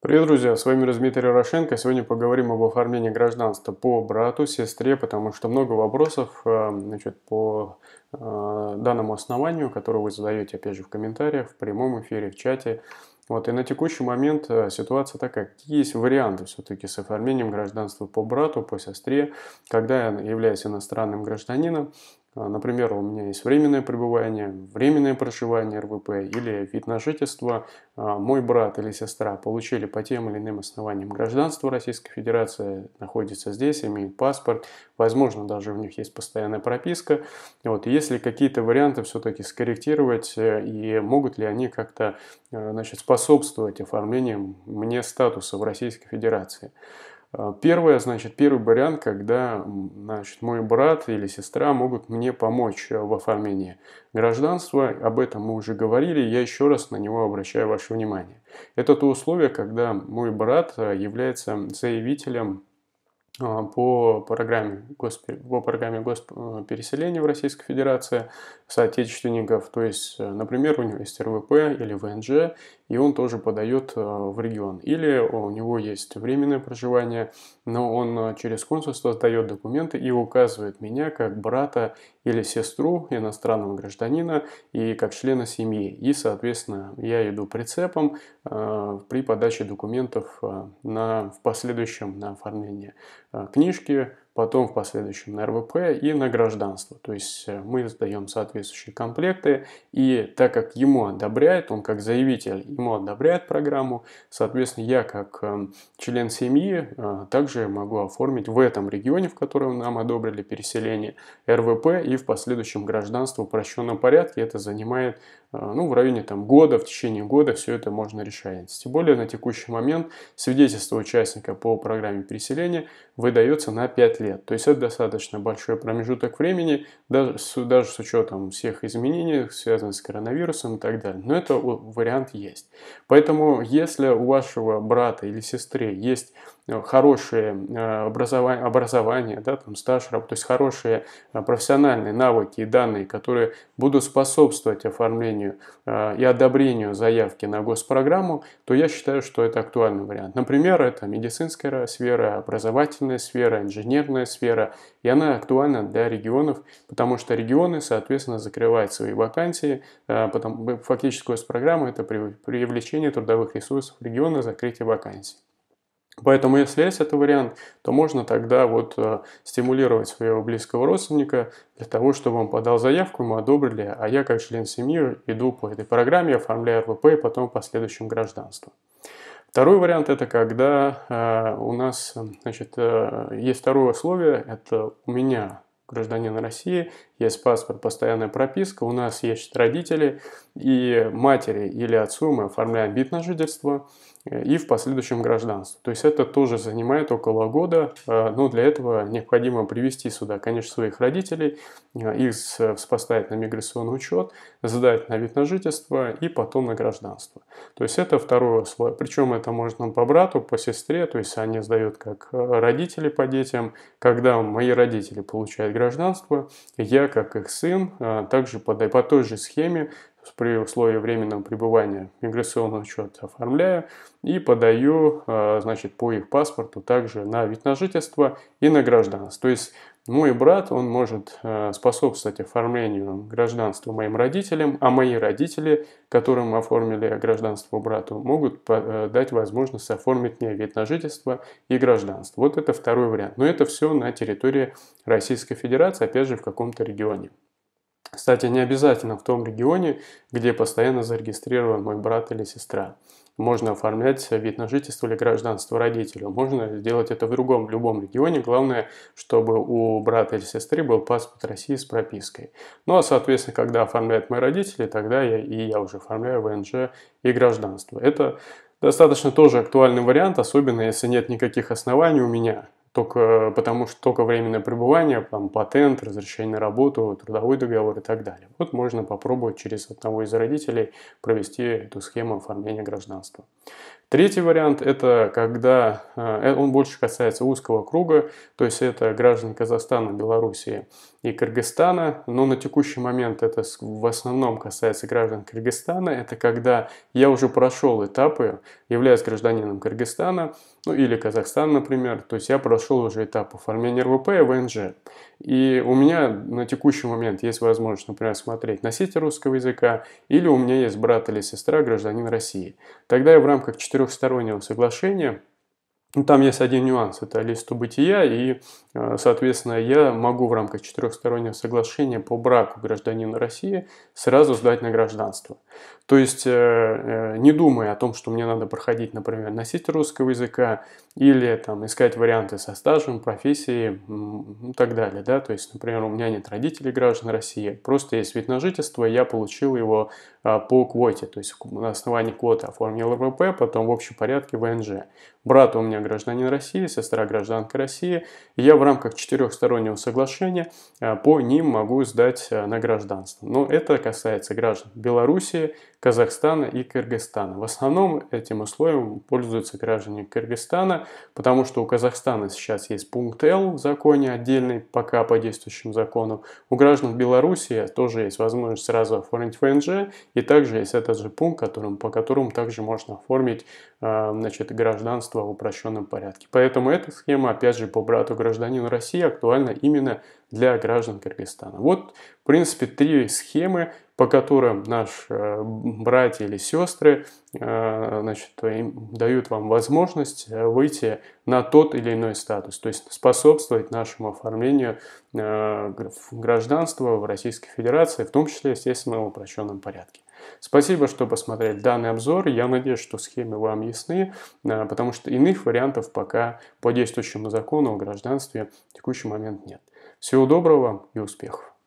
Привет, друзья! С вами Дмитрий Ярошенко. Сегодня поговорим об оформлении гражданства по брату, сестре, потому что много вопросов э, значит, по э, данному основанию, которое вы задаете, опять же, в комментариях, в прямом эфире, в чате. Вот, и на текущий момент э, ситуация такая, есть варианты все-таки с оформлением гражданства по брату, по сестре, когда я являюсь иностранным гражданином, а, например, у меня есть временное пребывание, временное проживание РВП или вид на жительство. А, мой брат или сестра получили по тем или иным основаниям гражданство Российской Федерации, находится здесь, имеют паспорт, возможно, даже у них есть постоянная прописка. Вот, есть ли какие-то варианты все-таки скорректировать э, и могут ли они как-то э, значит, способствовать оформлению мне статуса в Российской Федерации. А, первое, значит, первый вариант, когда значит, мой брат или сестра могут мне помочь э, в оформлении гражданства. Об этом мы уже говорили, я еще раз на него обращаю ваше внимание. Это то условие, когда мой брат э, является заявителем а, по программе, госпер... по программе госпереселения э, в Российской Федерации соотечественников, то есть, например, у него есть РВП или ВНЖ, и он тоже подает э, в регион. Или у него есть временное проживание, но он э, через консульство сдает документы и указывает меня как брата или сестру иностранного гражданина и как члена семьи. И, соответственно, я иду прицепом э, при подаче документов на, в последующем на оформление книжки, потом в последующем на РВП и на гражданство. То есть э, мы сдаем соответствующие комплекты, и так как ему одобряет, он как заявитель, ему одобряет программу, соответственно, я как эм, член семьи э, также могу оформить в этом регионе, в котором нам одобрили переселение, РВП и в последующем гражданство в упрощенном порядке. Это занимает а, ну, в районе там, года, в течение года все это можно решать. Тем более на текущий момент свидетельство участника по программе переселения выдается на 5 лет. То есть это достаточно большой промежуток времени, даже с, даже с учетом всех изменений, связанных с коронавирусом и так далее. Но это вариант есть. Поэтому если у вашего брата или сестры есть хорошее э, образование, образование да, там стаж, то есть хорошие э, профессиональные навыки и данные, которые будут способствовать оформлению э, и одобрению заявки на госпрограмму, то я считаю, что это актуальный вариант. Например, это медицинская сфера, образовательная сфера, инженерная сфера, и она актуальна для регионов, потому что регионы, соответственно, закрывают свои вакансии, потому, фактически госпрограмма – это привлечение трудовых ресурсов региона, закрытие вакансий. Поэтому, если есть этот вариант, то можно тогда вот э, стимулировать своего близкого родственника для того, чтобы он подал заявку, ему одобрили, а я как член семьи иду по этой программе, оформляю РВП и потом по следующему гражданству. Второй вариант это когда э, у нас, э, значит, э, есть второе условие, это у меня гражданина России, есть паспорт, постоянная прописка, у нас есть родители, и матери или отцу мы оформляем вид на жительство э, и в последующем гражданство. То есть это тоже занимает около года, э, но для этого необходимо привести сюда, конечно, своих родителей, э, их поставить на миграционный учет, задать на вид на жительство и потом на гражданство. То есть это второе условие. Причем это можно по брату, по сестре, то есть они сдают как родители по детям. Когда мои родители получают гражданство, я, как их сын, а, также по, по той же схеме при условии временного пребывания миграционный счета оформляю и подаю, а, значит, по их паспорту также на вид на жительство и на гражданство. То есть мой брат, он может э, способствовать оформлению гражданства моим родителям, а мои родители, которым оформили гражданство брату, могут э, дать возможность оформить мне вид на жительство и гражданство. Вот это второй вариант. Но это все на территории Российской Федерации, опять же, в каком-то регионе. Кстати, не обязательно в том регионе, где постоянно зарегистрирован мой брат или сестра. Можно оформлять вид на жительство или гражданство родителю. Можно сделать это в другом, в любом регионе. Главное, чтобы у брата или сестры был паспорт России с пропиской. Ну а, соответственно, когда оформляют мои родители, тогда я и я уже оформляю ВНЖ и гражданство. Это достаточно тоже актуальный вариант, особенно если нет никаких оснований у меня только э, потому что только временное пребывание, там, патент, разрешение на работу, трудовой договор и так далее. Вот можно попробовать через одного из родителей провести эту схему оформления гражданства. Третий вариант – это когда э, он больше касается узкого круга, то есть это граждане Казахстана, Белоруссии и Кыргызстана, но на текущий момент это в основном касается граждан Кыргызстана, это когда я уже прошел этапы, являясь гражданином Кыргызстана, ну или Казахстана, например, то есть я прошел уже этапы оформления РВП и ВНЖ. И у меня на текущий момент есть возможность, например, смотреть носитель русского языка, или у меня есть брат или сестра гражданин России. Тогда я в рамках четырехстороннего соглашения но ну, там есть один нюанс, это листу бытия, и, э, соответственно, я могу в рамках четырехстороннего соглашения по браку гражданина России сразу сдать на гражданство. То есть, э, э, не думая о том, что мне надо проходить, например, носить русского языка или там, искать варианты со стажем, профессией и ну, так далее. Да? То есть, например, у меня нет родителей граждан России, просто есть вид на жительство, я получил его а, по квоте, то есть на основании квоты оформил РВП, потом в общем порядке ВНЖ. Брат у меня гражданин России, сестра гражданка России. И я в рамках четырехстороннего соглашения э, по ним могу сдать э, на гражданство. Но это касается граждан Белоруссии, Казахстана и Кыргызстана. В основном этим условием пользуются граждане Кыргызстана, потому что у Казахстана сейчас есть пункт Л в законе отдельный, пока по действующим законам. У граждан Беларуси тоже есть возможность сразу оформить ВНЖ, и также есть этот же пункт, которым, по которому также можно оформить а, значит, гражданство в упрощенном порядке. Поэтому эта схема, опять же, по брату гражданину России актуальна именно для граждан Кыргызстана. Вот, в принципе, три схемы, по которым наши э, братья или сестры э, значит, дают вам возможность э, выйти на тот или иной статус, то есть способствовать нашему оформлению гражданства в Российской Федерации, в том числе, естественно, в упрощенном порядке. Спасибо, что посмотрели данный обзор. Я надеюсь, что схемы вам ясны, потому что иных вариантов пока по действующему закону о гражданстве в текущий момент нет. Всего доброго и успехов!